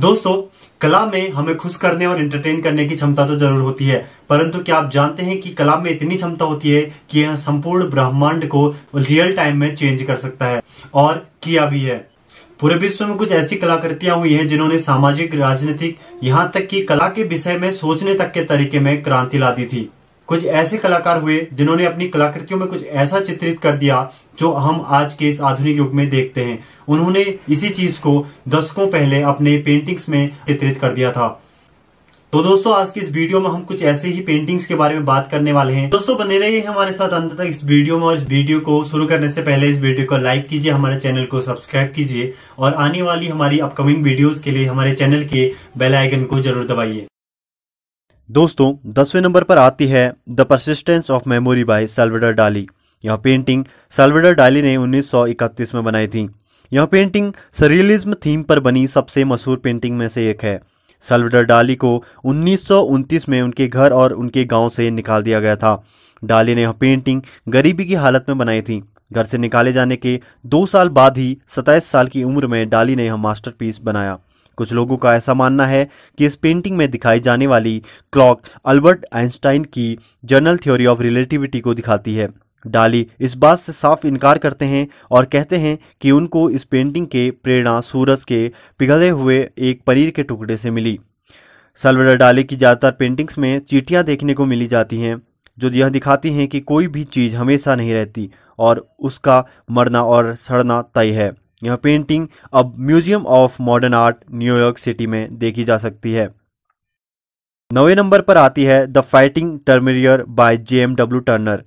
दोस्तों कला में हमें खुश करने और एंटरटेन करने की क्षमता तो जरूर होती है परंतु क्या आप जानते हैं कि कला में इतनी क्षमता होती है कि यह संपूर्ण ब्रह्मांड को रियल टाइम में चेंज कर सकता है और किया भी है पूरे विश्व में कुछ ऐसी कलाकृतियां हुई हैं जिन्होंने सामाजिक राजनीतिक यहाँ तक कि कला के विषय में सोचने तक के तरीके में क्रांति ला दी थी कुछ ऐसे कलाकार हुए जिन्होंने अपनी कलाकृतियों में कुछ ऐसा चित्रित कर दिया जो हम आज के इस आधुनिक युग में देखते हैं उन्होंने इसी चीज को दशकों पहले अपने पेंटिंग्स में चित्रित कर दिया था तो दोस्तों आज की इस वीडियो में हम कुछ ऐसे ही पेंटिंग्स के बारे में बात करने वाले हैं दोस्तों बने रहिए हमारे साथ अंत तक इस वीडियो में और इस वीडियो को शुरू करने से पहले इस वीडियो को लाइक कीजिए हमारे चैनल को सब्सक्राइब कीजिए और आने वाली हमारी अपकमिंग वीडियोस के लिए हमारे चैनल के बेल आइकन को जरूर दबाइए दोस्तों दसवें नंबर पर आती है the persistence of memory by Salvador Dali यह पेंटिंग सेल्वेडर डाली ने 1931 में बनाई थी यह पेंटिंग सरियलिज्म थीम पर बनी सबसे मशहूर पेंटिंग में से एक है सेल्वेडर डाली को उन्नीस में उनके घर और उनके गांव से निकाल दिया गया था डाली ने यह पेंटिंग गरीबी की हालत में बनाई थी घर से निकाले जाने के दो साल बाद ही सताईस साल की उम्र में डाली ने यह मास्टरपीस बनाया कुछ लोगों का ऐसा मानना है कि इस पेंटिंग में दिखाई जाने वाली क्लॉक अल्बर्ट आइंस्टाइन की जनरल थ्योरी ऑफ रिलेटिविटी को दिखाती है डाली इस बात से साफ इनकार करते हैं और कहते हैं कि उनको इस पेंटिंग के प्रेरणा सूरज के पिघले हुए एक पनीर के टुकड़े से मिली सलवर डाली की ज़्यादातर पेंटिंग्स में चीटियाँ देखने को मिली जाती हैं जो यह दिखाती हैं कि कोई भी चीज़ हमेशा नहीं रहती और उसका मरना और सड़ना तय है यह पेंटिंग अब museum of modern art New York city में देखी जा सकती है नवे नंबर पर आती है the fighting Temeraire by J M W Turner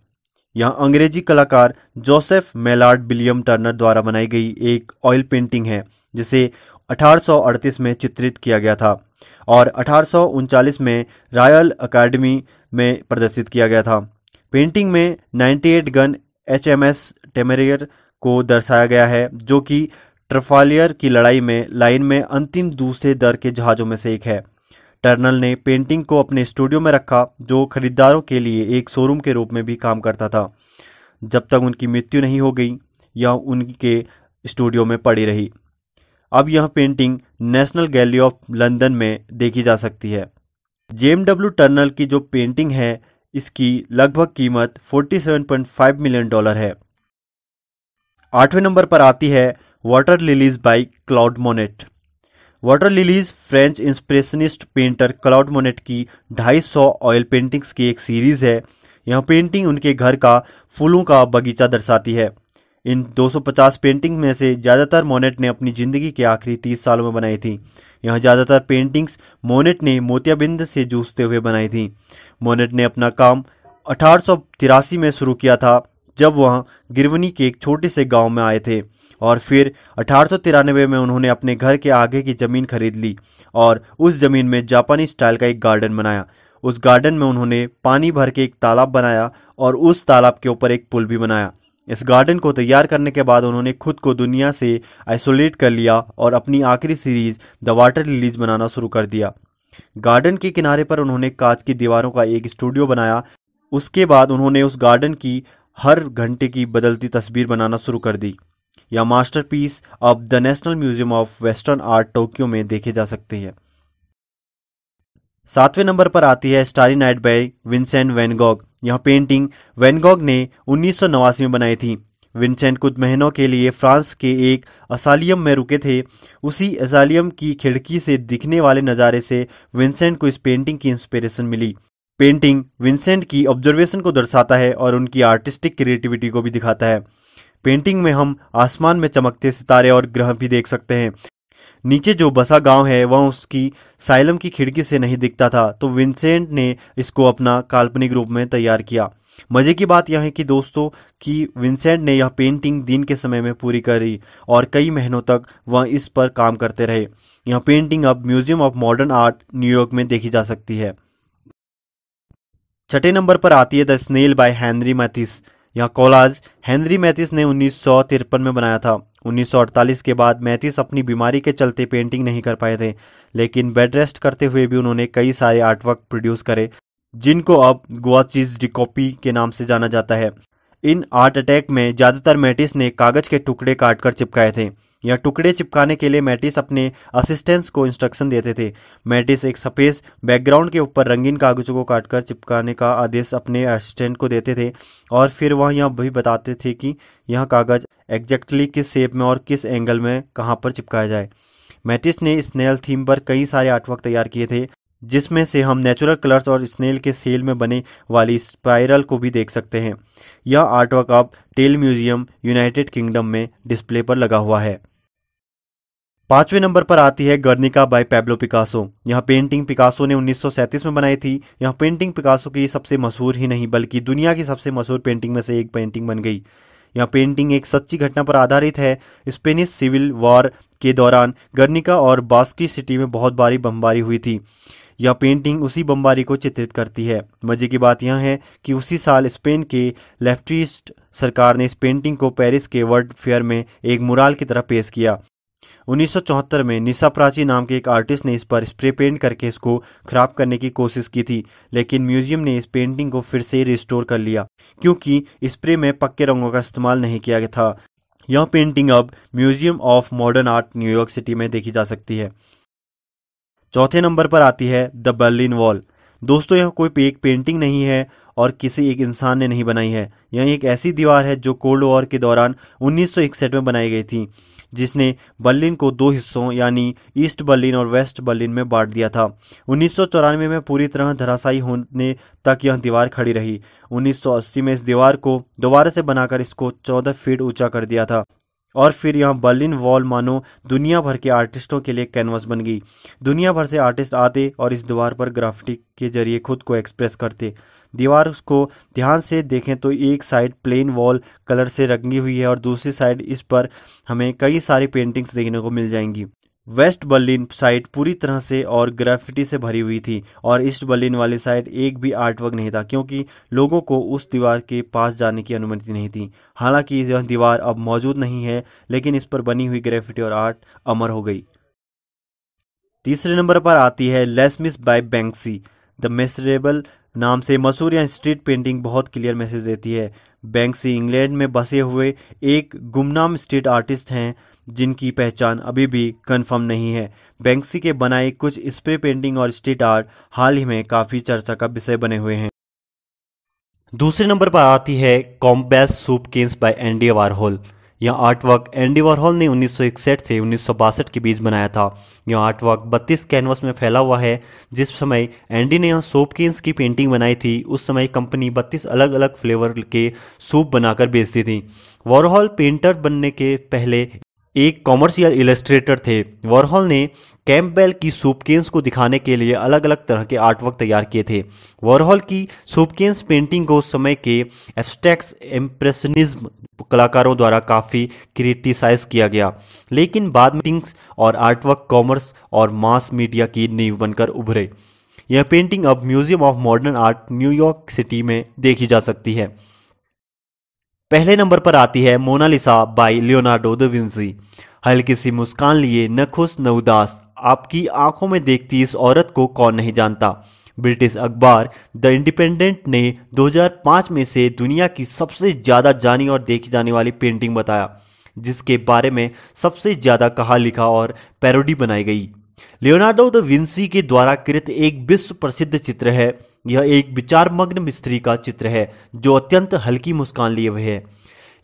यह अंग्रेजी कलाकार जोसेफ मेलार्ड विलियम टर्नर द्वारा बनाई गई एक ऑयल पेंटिंग है जिसे 1838 में चित्रित किया गया था और अठारह में रॉयल अकेडमी में प्रदर्शित किया गया था पेंटिंग में 98 gun H M S Temeraire को दर्शाया गया है जो कि ट्रफालियर की लड़ाई में लाइन में अंतिम दूसरे दर के जहाज़ों में से एक है टर्नल ने पेंटिंग को अपने स्टूडियो में रखा जो खरीदारों के लिए एक शोरूम के रूप में भी काम करता था जब तक उनकी मृत्यु नहीं हो गई या उनके स्टूडियो में पड़ी रही अब यह painting National Gallery of London में देखी जा सकती है जेम डब्ल्यू टर्नल की जो पेंटिंग है इसकी लगभग कीमत 47.5 मिलियन डॉलर है आठवें नंबर पर आती है water lilies by Claude Monet water lilies French impressionist painter Claude Monet की 250 ऑयल पेंटिंग्स की एक सीरीज़ है यह पेंटिंग उनके घर का फूलों का बगीचा दर्शाती है इन 250 पेंटिंग में से ज़्यादातर मोनेट ने अपनी ज़िंदगी के आखिरी 30 सालों में बनाई थी यह ज़्यादातर पेंटिंग्स मोनेट ने मोतियाबिंद से जूझते हुए बनाई थी मोनेट ने अपना काम अठारह में शुरू किया था जब वह गिरवनी के एक छोटे से गांव में आए थे और फिर अठारह में उन्होंने अपने घर के आगे की ज़मीन खरीद ली और उस ज़मीन में जापानी स्टाइल का एक गार्डन बनाया उस गार्डन में उन्होंने पानी भर के एक तालाब बनाया और उस तालाब के ऊपर एक पुल भी बनाया इस गार्डन को तैयार करने के बाद उन्होंने खुद को दुनिया से आइसोलेट कर लिया और अपनी आखिरी सीरीज द वाटर रिलीज बनाना शुरू कर दिया गार्डन के किनारे पर उन्होंने कांच की दीवारों का एक स्टूडियो बनाया उसके बाद उन्होंने उस गार्डन की हर घंटे की बदलती तस्वीर बनाना शुरू कर दी यह मास्टरपीस अब the National Museum of Western Art Tokyo में देखे जा सकते हैं सातवें नंबर पर आती है starry night by Vincent van Gogh यह पेंटिंग वैनगॉग ने उन्नीस में बनाई थी विंसेंट कुछ महीनों के लिए फ्रांस के एक असालियम में रुके थे उसी असालियम की खिड़की से दिखने वाले नज़ारे से विंसेंट को इस पेंटिंग की इंस्पिरेशन मिली पेंटिंग विंसेंट की ऑब्जर्वेशन को दर्शाता है और उनकी आर्टिस्टिक क्रिएटिविटी को भी दिखाता है पेंटिंग में हम आसमान में चमकते सितारे और ग्रह भी देख सकते हैं नीचे जो बसा गांव है वह उसकी साइलम की खिड़की से नहीं दिखता था तो विंसेंट ने इसको अपना काल्पनिक रूप में तैयार किया मजे की बात यह है कि दोस्तों कि विंसेंट ने यह पेंटिंग दिन के समय में पूरी करी और कई महीनों तक वह इस पर काम करते रहे यह पेंटिंग अब museum of modern art New York में देखी जा सकती है छठे नंबर पर आती है the snail by Henri Matisse यह कॉलाज हैंनरी मैथिस ने उन्नीस में बनाया था 1948 के बाद मैथिस अपनी बीमारी के चलते पेंटिंग नहीं कर पाए थे लेकिन बेड रेस्ट करते हुए भी उन्होंने कई सारे आर्टवर्क प्रोड्यूस करे जिनको अब गोवा चीज डिकॉपी के नाम से जाना जाता है इन आर्ट अटैक में ज़्यादातर मैटिस ने कागज़ के टुकड़े काटकर चिपकाए थे या टुकड़े चिपकाने के लिए मैटिस अपने असिस्टेंट्स को इंस्ट्रक्शन देते थे मैटिस एक सफ़ेद बैकग्राउंड के ऊपर रंगीन कागजों को काटकर चिपकाने का आदेश अपने असिस्टेंट को देते थे और फिर वह यह भी बताते थे कि यह कागज़ एग्जैक्टली किस शेप में और किस एंगल में कहाँ पर चिपकाया जाए मैटिस ने स्नेल थीम पर कई सारे आर्टवर्क तैयार किए थे जिसमें से हम नेचुरल कलर्स और स्नेल के सेल में बने वाली स्पाइरल को भी देख सकते हैं यह आर्टवर्क अब टेल म्यूजियम यूनाइटेड किंगडम में डिस्प्ले पर लगा हुआ है पांचवें नंबर पर आती है गर्निका बाय पैब्लो पिकासो यह पेंटिंग पिकासो ने 1937 में बनाई थी यह पेंटिंग पिकासो की सबसे मशहूर ही नहीं बल्कि दुनिया की सबसे मशहूर पेंटिंग में से एक पेंटिंग बन गई यह पेंटिंग एक सच्ची घटना पर आधारित है स्पेनिश सिविल वॉर के दौरान गर्निका और बास्की सिटी में बहुत भारी बमबारी हुई थी यह पेंटिंग उसी बमबारी को चित्रित करती है मजे की बात यह है कि उसी साल स्पेन के लेफ्टिस्ट सरकार ने इस पेंटिंग को पेरिस के वर्ल्ड फेयर में एक मुराल की तरह पेश किया उन्नीस में निशा प्राची नाम के एक आर्टिस्ट ने इस पर स्प्रे पेंट करके इसको खराब करने की कोशिश की थी लेकिन म्यूजियम ने इस पेंटिंग को फिर से रिस्टोर कर लिया क्योंकि स्प्रे में पक्के रंगों का इस्तेमाल नहीं किया गया था यह पेंटिंग अब museum of modern art New York city में देखी जा सकती है चौथे नंबर पर आती है द बर्लिन वॉल दोस्तों यह कोई एक पेंटिंग नहीं है और किसी एक इंसान ने नहीं बनाई है यह एक ऐसी दीवार है जो कोल्ड वॉर के दौरान उन्नीस में बनाई गई थी जिसने बर्लिन को दो हिस्सों यानी ईस्ट बर्लिन और वेस्ट बर्लिन में बांट दिया था उन्नीस में पूरी तरह धराशायी होने तक यह दीवार खड़ी रही 1980 में इस दीवार को दोबारा से बनाकर इसको 14 फीट ऊंचा कर दिया था और फिर यह बर्लिन वॉल मानो दुनिया भर के आर्टिस्टों के लिए कैनवस बन गई दुनिया भर से आर्टिस्ट आते और इस दीवार पर ग्राफिटी के जरिए खुद को एक्सप्रेस करते दीवार को ध्यान से देखें तो एक साइड प्लेन वॉल कलर से रंगी हुई है और दूसरी साइड इस पर हमें कई सारी पेंटिंग्स देखने को मिल जाएंगी वेस्ट बर्लिन साइड पूरी तरह से और ग्राफिटी से भरी हुई थी और ईस्ट बर्लिन वाली साइड एक भी आर्टवर्क नहीं था क्योंकि लोगों को उस दीवार के पास जाने की अनुमति नहीं थी हालांकि यह दीवार अब मौजूद नहीं है लेकिन इस पर बनी हुई ग्रेफिटी और आर्ट अमर हो गई तीसरे नंबर पर आती है Les Mis by Banksy the miserable नाम से मशहूर यह स्ट्रीट पेंटिंग बहुत क्लियर मैसेज देती है बैंक्सी इंग्लैंड में बसे हुए एक गुमनाम स्ट्रीट आर्टिस्ट हैं जिनकी पहचान अभी भी कंफर्म नहीं है बैंक्सी के बनाए कुछ स्प्रे पेंटिंग और स्ट्रीट आर्ट हाल ही में काफ़ी चर्चा का विषय बने हुए हैं दूसरे नंबर पर आती है Campbell's soup kings by Andy Warhol यह आर्ट वर्क एंडी वॉरहॉल ने उन्नीस से उन्नीस के बीच बनाया था यह आर्ट वर्क बत्तीस कैनवस में फैला हुआ है जिस समय एंडी ने यह सोपकिंस की पेंटिंग बनाई थी उस समय कंपनी बत्तीस अलग अलग फ्लेवर के सूप बनाकर बेचती थी वॉरहॉल पेंटर बनने के पहले एक कॉमर्शियल इलस्ट्रेटर थे वॉरहॉल ने कैम्पबेल की सूपकेंस को दिखाने के लिए अलग अलग तरह के आर्टवर्क तैयार किए थे वॉरहॉल की सूपकेंस पेंटिंग को समय के एब्स्ट्रैक्ट एम्प्रेशनिज्म कलाकारों द्वारा काफ़ी क्रिटिसाइज किया गया लेकिन बाद में पेंटिंग्स और आर्टवर्क कॉमर्स और मास मीडिया की नींव बनकर उभरे यह पेंटिंग अब museum of modern art New York city में देखी जा सकती है पहले नंबर पर आती है Mona Lisa by Leonardo da Vinci हल्की सी मुस्कान लिए न खुश न उदास आपकी आंखों में देखती इस औरत को कौन नहीं जानता ब्रिटिश अखबार द इंडिपेंडेंट ने 2005 में से दुनिया की सबसे ज़्यादा जानी और देखी जाने वाली पेंटिंग बताया जिसके बारे में सबसे ज़्यादा कहा लिखा और पैरोडी बनाई गई लियोनार्डो द विंसी के द्वारा कृत एक विश्व प्रसिद्ध चित्र है यह एक विचारमग्न मिस्त्री का चित्र है जो अत्यंत हल्की मुस्कान लिए हुए है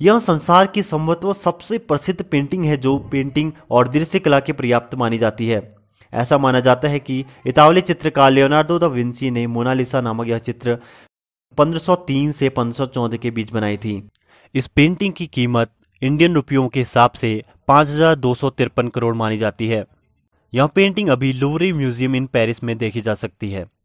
यह संसार की संभवतः सबसे प्रसिद्ध पेंटिंग है जो पेंटिंग और दृश्य कला के पर्याप्त मानी जाती है ऐसा माना जाता है कि इतावली चित्रकार लियोनार्डो द विंसी ने मोनालिसा नामक यह चित्र 1503 से 1514 के बीच बनाई थी इस पेंटिंग की कीमत इंडियन रुपयों के हिसाब से पाँच करोड़ मानी जाती है यह पेंटिंग अभी लूवरी म्यूजियम इन पेरिस में देखी जा सकती है